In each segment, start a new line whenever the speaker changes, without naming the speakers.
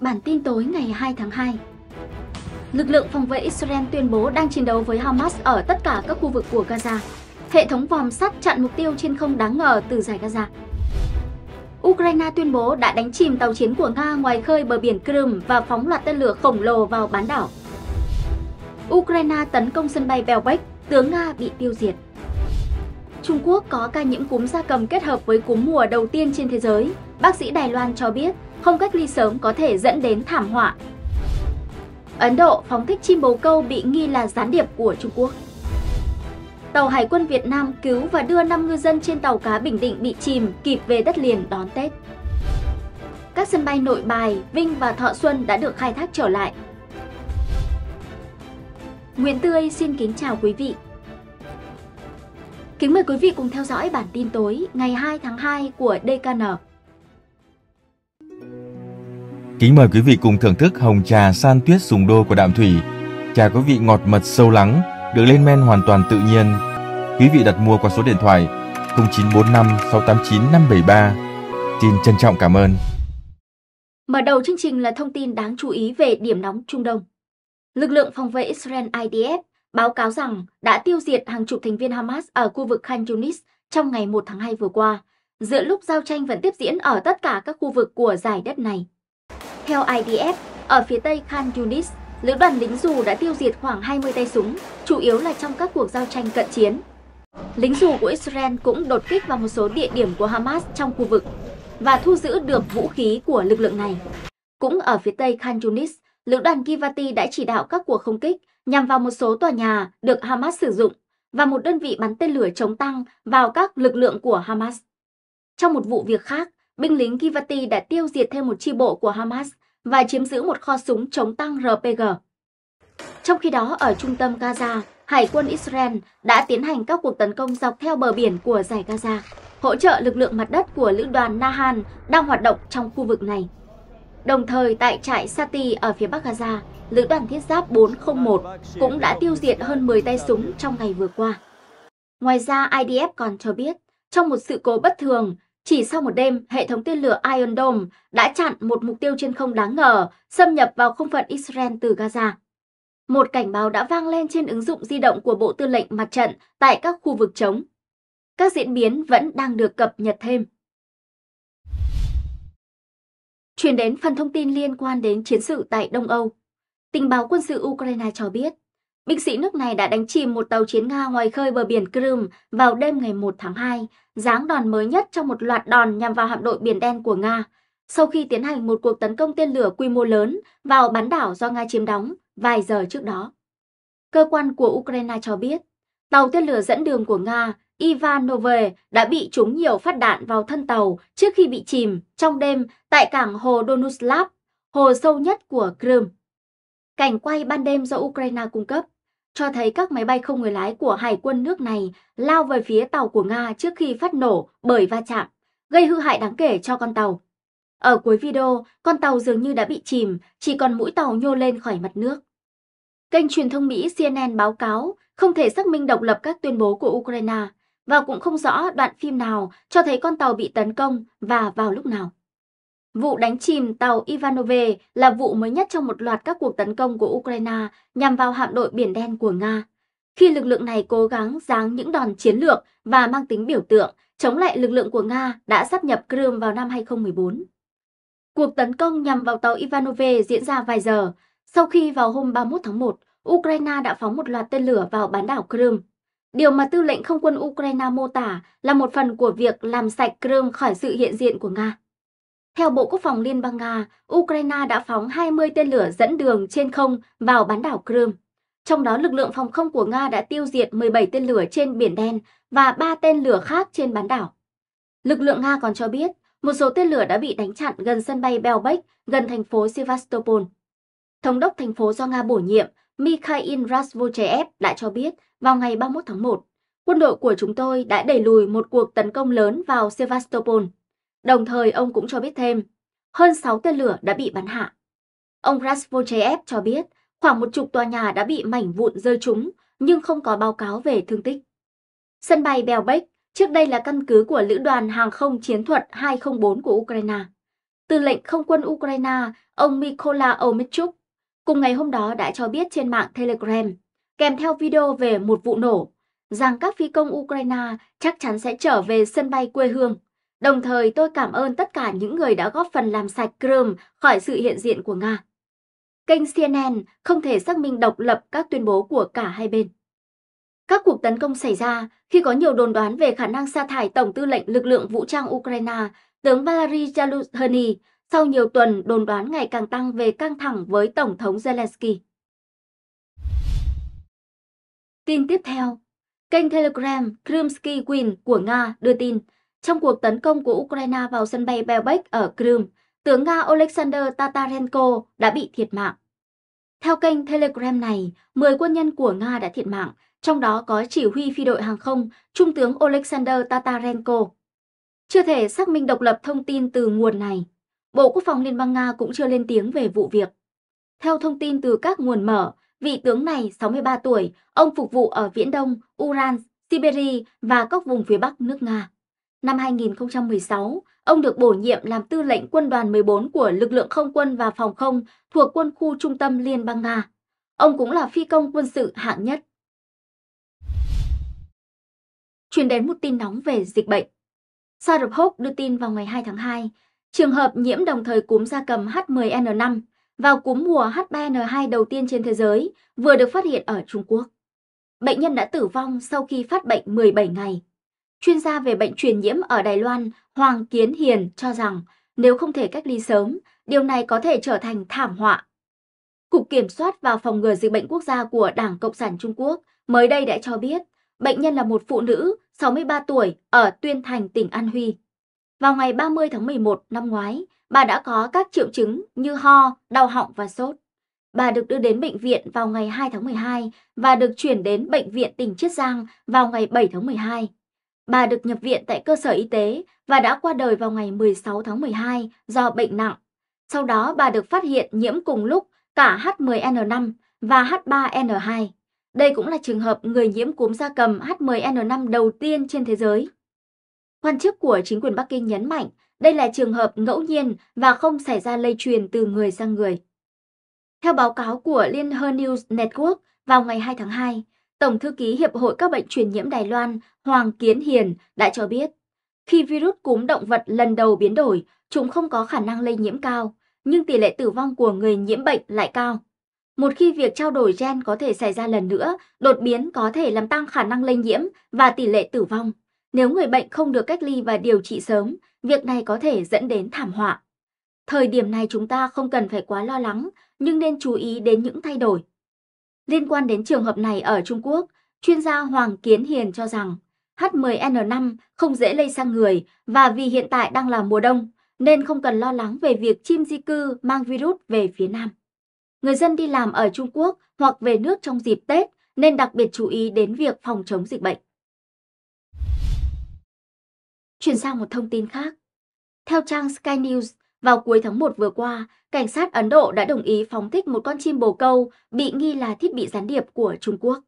Bản tin tối ngày 2 tháng 2 Lực lượng phòng vệ Israel tuyên bố đang chiến đấu với Hamas ở tất cả các khu vực của Gaza. Hệ thống vòm sắt chặn mục tiêu trên không đáng ngờ từ giải Gaza. Ukraine tuyên bố đã đánh chìm tàu chiến của Nga ngoài khơi bờ biển Crimea và phóng loạt tên lửa khổng lồ vào bán đảo. Ukraine tấn công sân bay Belbek, tướng Nga bị tiêu diệt. Trung Quốc có ca nhiễm cúm gia cầm kết hợp với cúm mùa đầu tiên trên thế giới. Bác sĩ Đài Loan cho biết không cách ly sớm có thể dẫn đến thảm họa. Ấn Độ phóng thích chim bồ câu bị nghi là gián điệp của Trung Quốc. Tàu Hải quân Việt Nam cứu và đưa 5 ngư dân trên tàu cá Bình Định bị chìm kịp về đất liền đón Tết. Các sân bay Nội Bài, Vinh và Thọ Xuân đã được khai thác trở lại. Nguyễn Tươi xin kính chào quý vị. Kính mời quý vị cùng theo dõi bản tin tối ngày 2 tháng 2 của DKN. Kính mời quý vị cùng thưởng thức hồng trà san tuyết sùng đô của Đạm Thủy. Trà có vị ngọt mật sâu lắng, được lên men hoàn toàn tự nhiên. Quý vị đặt mua qua số điện thoại 0945 689 573. Xin trân trọng cảm ơn. Mở đầu chương trình là thông tin đáng chú ý về điểm nóng Trung Đông. Lực lượng phòng vệ Israel IDF báo cáo rằng đã tiêu diệt hàng chục thành viên Hamas ở khu vực Khan Yunis trong ngày 1 tháng 2 vừa qua, giữa lúc giao tranh vẫn tiếp diễn ở tất cả các khu vực của giải đất này. Theo IDF, ở phía tây Khan Yunis, lữ đoàn lính dù đã tiêu diệt khoảng 20 tay súng, chủ yếu là trong các cuộc giao tranh cận chiến. Lính dù của Israel cũng đột kích vào một số địa điểm của Hamas trong khu vực và thu giữ được vũ khí của lực lượng này. Cũng ở phía tây Khan Yunis, lữ đoàn Kivati đã chỉ đạo các cuộc không kích nhằm vào một số tòa nhà được Hamas sử dụng và một đơn vị bắn tên lửa chống tăng vào các lực lượng của Hamas. Trong một vụ việc khác, binh lính Kivati đã tiêu diệt thêm một chi bộ của Hamas và chiếm giữ một kho súng chống tăng RPG. Trong khi đó, ở trung tâm Gaza, Hải quân Israel đã tiến hành các cuộc tấn công dọc theo bờ biển của giải Gaza, hỗ trợ lực lượng mặt đất của lữ đoàn Nahan đang hoạt động trong khu vực này. Đồng thời, tại trại Sati ở phía bắc Gaza, lữ đoàn thiết giáp 401 cũng đã tiêu diệt hơn 10 tay súng trong ngày vừa qua. Ngoài ra, IDF còn cho biết, trong một sự cố bất thường, chỉ sau một đêm, hệ thống tên lửa Iron Dome đã chặn một mục tiêu trên không đáng ngờ xâm nhập vào không phận Israel từ Gaza. Một cảnh báo đã vang lên trên ứng dụng di động của Bộ Tư lệnh Mặt trận tại các khu vực chống Các diễn biến vẫn đang được cập nhật thêm. Chuyển đến phần thông tin liên quan đến chiến sự tại Đông Âu. Tình báo quân sự Ukraine cho biết, Binh sĩ nước này đã đánh chìm một tàu chiến Nga ngoài khơi bờ biển Crimea vào đêm ngày 1 tháng 2, giáng đòn mới nhất trong một loạt đòn nhằm vào hạm đội Biển Đen của Nga, sau khi tiến hành một cuộc tấn công tên lửa quy mô lớn vào bán đảo do Nga chiếm đóng vài giờ trước đó. Cơ quan của Ukraine cho biết, tàu tên lửa dẫn đường của Nga Ivanove đã bị trúng nhiều phát đạn vào thân tàu trước khi bị chìm trong đêm tại cảng hồ Donuslav, hồ sâu nhất của Crimea. Cảnh quay ban đêm do Ukraine cung cấp cho thấy các máy bay không người lái của hải quân nước này lao về phía tàu của Nga trước khi phát nổ bởi va chạm, gây hư hại đáng kể cho con tàu. Ở cuối video, con tàu dường như đã bị chìm, chỉ còn mũi tàu nhô lên khỏi mặt nước. Kênh truyền thông Mỹ CNN báo cáo không thể xác minh độc lập các tuyên bố của Ukraine và cũng không rõ đoạn phim nào cho thấy con tàu bị tấn công và vào lúc nào. Vụ đánh chìm tàu Ivanove là vụ mới nhất trong một loạt các cuộc tấn công của Ukraine nhằm vào hạm đội Biển Đen của Nga. Khi lực lượng này cố gắng giáng những đòn chiến lược và mang tính biểu tượng chống lại lực lượng của Nga đã sắp nhập Crimea vào năm 2014. Cuộc tấn công nhằm vào tàu Ivanove diễn ra vài giờ sau khi vào hôm 31 tháng 1, Ukraine đã phóng một loạt tên lửa vào bán đảo Crimea. Điều mà tư lệnh không quân Ukraine mô tả là một phần của việc làm sạch Crimea khỏi sự hiện diện của Nga. Theo Bộ Quốc phòng Liên bang Nga, Ukraine đã phóng 20 tên lửa dẫn đường trên không vào bán đảo Crimea. Trong đó, lực lượng phòng không của Nga đã tiêu diệt 17 tên lửa trên Biển Đen và 3 tên lửa khác trên bán đảo. Lực lượng Nga còn cho biết, một số tên lửa đã bị đánh chặn gần sân bay Belbek, gần thành phố Sevastopol. Thống đốc thành phố do Nga bổ nhiệm Mikhail Rasvochev đã cho biết vào ngày 31 tháng 1, quân đội của chúng tôi đã đẩy lùi một cuộc tấn công lớn vào Sevastopol. Đồng thời ông cũng cho biết thêm, hơn 6 tên lửa đã bị bắn hạ. Ông Rasvochev cho biết khoảng một chục tòa nhà đã bị mảnh vụn rơi trúng nhưng không có báo cáo về thương tích. Sân bay Belbek trước đây là căn cứ của Lữ đoàn Hàng không Chiến thuật 204 của Ukraine. Tư lệnh không quân Ukraine, ông Mykola Omichuk cùng ngày hôm đó đã cho biết trên mạng Telegram, kèm theo video về một vụ nổ, rằng các phi công Ukraine chắc chắn sẽ trở về sân bay quê hương Đồng thời tôi cảm ơn tất cả những người đã góp phần làm sạch Crimea khỏi sự hiện diện của Nga. Kênh CNN không thể xác minh độc lập các tuyên bố của cả hai bên. Các cuộc tấn công xảy ra khi có nhiều đồn đoán về khả năng sa thải Tổng tư lệnh lực lượng vũ trang Ukraine, tướng Valery Zaluzhny, sau nhiều tuần đồn đoán ngày càng tăng về căng thẳng với Tổng thống Zelensky. Tin tiếp theo, kênh Telegram Krymsky queen của Nga đưa tin trong cuộc tấn công của Ukraine vào sân bay Belbek ở Crimea, tướng Nga Alexander Tatarenko đã bị thiệt mạng. Theo kênh Telegram này, 10 quân nhân của Nga đã thiệt mạng, trong đó có chỉ huy phi đội hàng không, Trung tướng Alexander Tatarenko. Chưa thể xác minh độc lập thông tin từ nguồn này. Bộ Quốc phòng Liên bang Nga cũng chưa lên tiếng về vụ việc. Theo thông tin từ các nguồn mở, vị tướng này 63 tuổi, ông phục vụ ở Viễn Đông, Uran, Siberia và các vùng phía Bắc nước Nga. Năm 2016, ông được bổ nhiệm làm tư lệnh quân đoàn 14 của lực lượng không quân và phòng không thuộc quân khu trung tâm Liên bang Nga. Ông cũng là phi công quân sự hạng nhất. Chuyển đến một tin nóng về dịch bệnh. Sarovhok đưa tin vào ngày 2 tháng 2, trường hợp nhiễm đồng thời cúm gia cầm H10N5 và cúm mùa H3N2 đầu tiên trên thế giới vừa được phát hiện ở Trung Quốc. Bệnh nhân đã tử vong sau khi phát bệnh 17 ngày. Chuyên gia về bệnh truyền nhiễm ở Đài Loan Hoàng Kiến Hiền cho rằng nếu không thể cách ly sớm, điều này có thể trở thành thảm họa. Cục Kiểm soát và Phòng ngừa Dịch bệnh Quốc gia của Đảng Cộng sản Trung Quốc mới đây đã cho biết bệnh nhân là một phụ nữ 63 tuổi ở Tuyên Thành, tỉnh An Huy. Vào ngày 30 tháng 11 năm ngoái, bà đã có các triệu chứng như ho, đau họng và sốt. Bà được đưa đến bệnh viện vào ngày 2 tháng 12 và được chuyển đến bệnh viện tỉnh Chiết Giang vào ngày 7 tháng 12. Bà được nhập viện tại cơ sở y tế và đã qua đời vào ngày 16 tháng 12 do bệnh nặng. Sau đó bà được phát hiện nhiễm cùng lúc cả H10N5 và H3N2. Đây cũng là trường hợp người nhiễm cúm gia cầm H10N5 đầu tiên trên thế giới. Quan chức của chính quyền Bắc Kinh nhấn mạnh đây là trường hợp ngẫu nhiên và không xảy ra lây truyền từ người sang người. Theo báo cáo của Liên Her News Network vào ngày 2 tháng 2, Tổng thư ký Hiệp hội các bệnh truyền nhiễm Đài Loan Hoàng Kiến Hiền đã cho biết, khi virus cúm động vật lần đầu biến đổi, chúng không có khả năng lây nhiễm cao, nhưng tỷ lệ tử vong của người nhiễm bệnh lại cao. Một khi việc trao đổi gen có thể xảy ra lần nữa, đột biến có thể làm tăng khả năng lây nhiễm và tỷ lệ tử vong. Nếu người bệnh không được cách ly và điều trị sớm, việc này có thể dẫn đến thảm họa. Thời điểm này chúng ta không cần phải quá lo lắng, nhưng nên chú ý đến những thay đổi. Liên quan đến trường hợp này ở Trung Quốc, chuyên gia Hoàng Kiến Hiền cho rằng H10N5 không dễ lây sang người và vì hiện tại đang là mùa đông nên không cần lo lắng về việc chim di cư mang virus về phía Nam. Người dân đi làm ở Trung Quốc hoặc về nước trong dịp Tết nên đặc biệt chú ý đến việc phòng chống dịch bệnh. Chuyển sang một thông tin khác. Theo trang Sky News, vào cuối tháng 1 vừa qua, cảnh sát Ấn Độ đã đồng ý phóng thích một con chim bồ câu bị nghi là thiết bị gián điệp của Trung Quốc.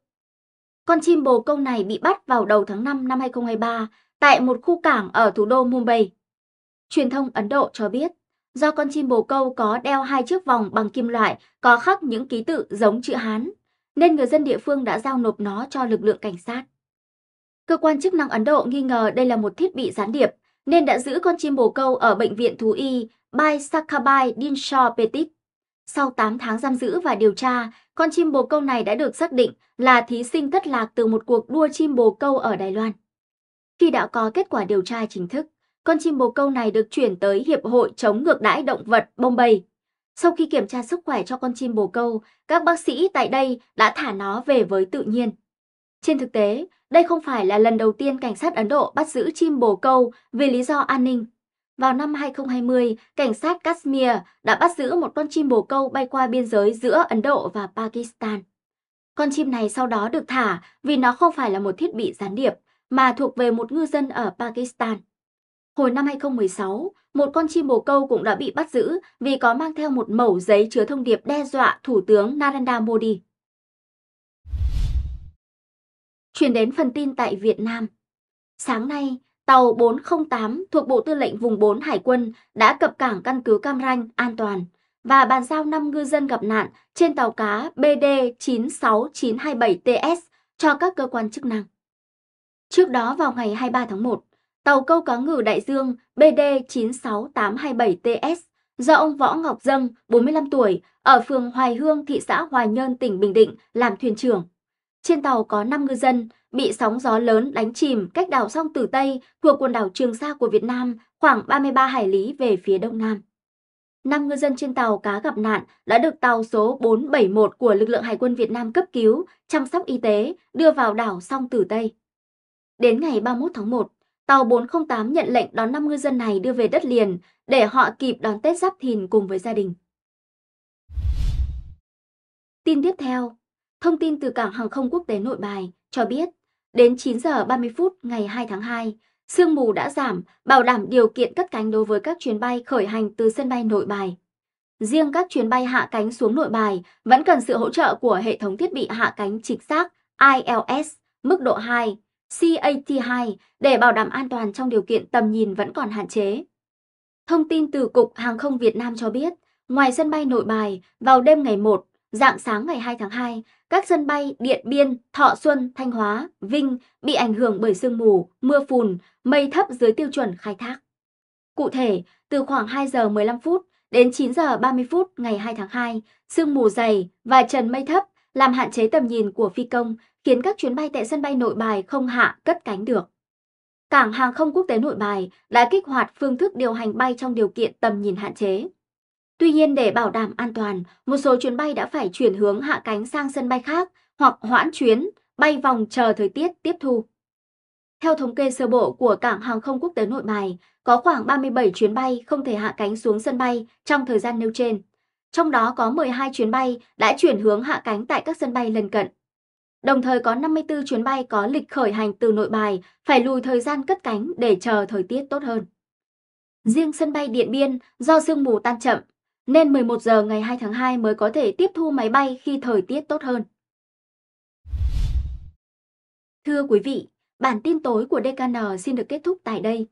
Con chim bồ câu này bị bắt vào đầu tháng 5 năm 2023 tại một khu cảng ở thủ đô Mumbai. Truyền thông Ấn Độ cho biết, do con chim bồ câu có đeo hai chiếc vòng bằng kim loại có khắc những ký tự giống chữ Hán, nên người dân địa phương đã giao nộp nó cho lực lượng cảnh sát. Cơ quan chức năng Ấn Độ nghi ngờ đây là một thiết bị gián điệp nên đã giữ con chim bồ câu ở bệnh viện thú y Bay Sakabai Dinshaw Petit. Sau 8 tháng giam giữ và điều tra, con chim bồ câu này đã được xác định là thí sinh thất lạc từ một cuộc đua chim bồ câu ở Đài Loan. Khi đã có kết quả điều tra chính thức, con chim bồ câu này được chuyển tới Hiệp hội chống ngược đãi động vật Bombay. Sau khi kiểm tra sức khỏe cho con chim bồ câu, các bác sĩ tại đây đã thả nó về với tự nhiên. Trên thực tế, đây không phải là lần đầu tiên cảnh sát Ấn Độ bắt giữ chim bồ câu vì lý do an ninh. Vào năm 2020, cảnh sát Kashmir đã bắt giữ một con chim bồ câu bay qua biên giới giữa Ấn Độ và Pakistan. Con chim này sau đó được thả vì nó không phải là một thiết bị gián điệp, mà thuộc về một ngư dân ở Pakistan. Hồi năm 2016, một con chim bồ câu cũng đã bị bắt giữ vì có mang theo một mẩu giấy chứa thông điệp đe dọa Thủ tướng Narendra Modi. Chuyển đến phần tin tại Việt Nam. Sáng nay, tàu 408 thuộc Bộ Tư lệnh Vùng 4 Hải quân đã cập cảng căn cứ Cam Ranh an toàn và bàn giao 5 ngư dân gặp nạn trên tàu cá BD96927TS cho các cơ quan chức năng. Trước đó vào ngày 23 tháng 1, tàu câu cá ngừ đại dương BD96827TS do ông Võ Ngọc Dâng, 45 tuổi, ở phường Hoài Hương, thị xã Hoài Nhơn, tỉnh Bình Định làm thuyền trưởng, trên tàu có 5 ngư dân bị sóng gió lớn đánh chìm cách đảo Song Tử Tây thuộc quần đảo Trường Sa của Việt Nam khoảng 33 hải lý về phía đông nam. 5 ngư dân trên tàu cá gặp nạn đã được tàu số 471 của lực lượng Hải quân Việt Nam cấp cứu, chăm sóc y tế, đưa vào đảo Song Tử Tây. Đến ngày 31 tháng 1, tàu 408 nhận lệnh đón 5 ngư dân này đưa về đất liền để họ kịp đón Tết Giáp Thìn cùng với gia đình. Tin tiếp theo, Thông tin từ Cảng Hàng không Quốc tế Nội Bài cho biết, đến 9 giờ 30 phút ngày 2 tháng 2, sương mù đã giảm, bảo đảm điều kiện cất cánh đối với các chuyến bay khởi hành từ sân bay Nội Bài. Riêng các chuyến bay hạ cánh xuống Nội Bài vẫn cần sự hỗ trợ của hệ thống thiết bị hạ cánh trực giác ILS mức độ 2, CAT2 để bảo đảm an toàn trong điều kiện tầm nhìn vẫn còn hạn chế. Thông tin từ Cục Hàng không Việt Nam cho biết, ngoài sân bay Nội Bài, vào đêm ngày 1 Dạng sáng ngày 2 tháng 2, các sân bay Điện Biên, Thọ Xuân, Thanh Hóa, Vinh bị ảnh hưởng bởi sương mù, mưa phùn, mây thấp dưới tiêu chuẩn khai thác. Cụ thể, từ khoảng 2 giờ 15 phút đến 9 giờ 30 phút ngày 2 tháng 2, sương mù dày và trần mây thấp làm hạn chế tầm nhìn của phi công, khiến các chuyến bay tại sân bay Nội Bài không hạ cất cánh được. Cảng hàng không quốc tế Nội Bài đã kích hoạt phương thức điều hành bay trong điều kiện tầm nhìn hạn chế. Tuy nhiên để bảo đảm an toàn, một số chuyến bay đã phải chuyển hướng hạ cánh sang sân bay khác hoặc hoãn chuyến, bay vòng chờ thời tiết tiếp thu. Theo thống kê sơ bộ của Cảng Hàng không Quốc tế Nội Bài, có khoảng 37 chuyến bay không thể hạ cánh xuống sân bay trong thời gian nêu trên. Trong đó có 12 chuyến bay đã chuyển hướng hạ cánh tại các sân bay lân cận. Đồng thời có 54 chuyến bay có lịch khởi hành từ nội bài phải lùi thời gian cất cánh để chờ thời tiết tốt hơn. Riêng sân bay Điện Biên, do sương mù tan chậm nên 11 giờ ngày 2 tháng 2 mới có thể tiếp thu máy bay khi thời tiết tốt hơn. Thưa quý vị, bản tin tối của DKN xin được kết thúc tại đây.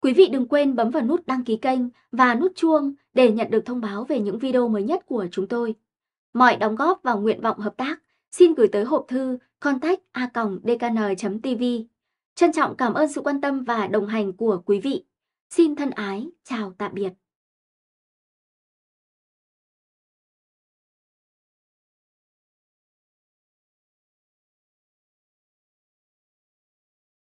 Quý vị đừng quên bấm vào nút đăng ký kênh và nút chuông để nhận được thông báo về những video mới nhất của chúng tôi. Mọi đóng góp và nguyện vọng hợp tác xin gửi tới hộp thư contact a dkn tv Trân trọng cảm ơn sự quan tâm và đồng hành của quý vị. Xin thân ái, chào tạm biệt.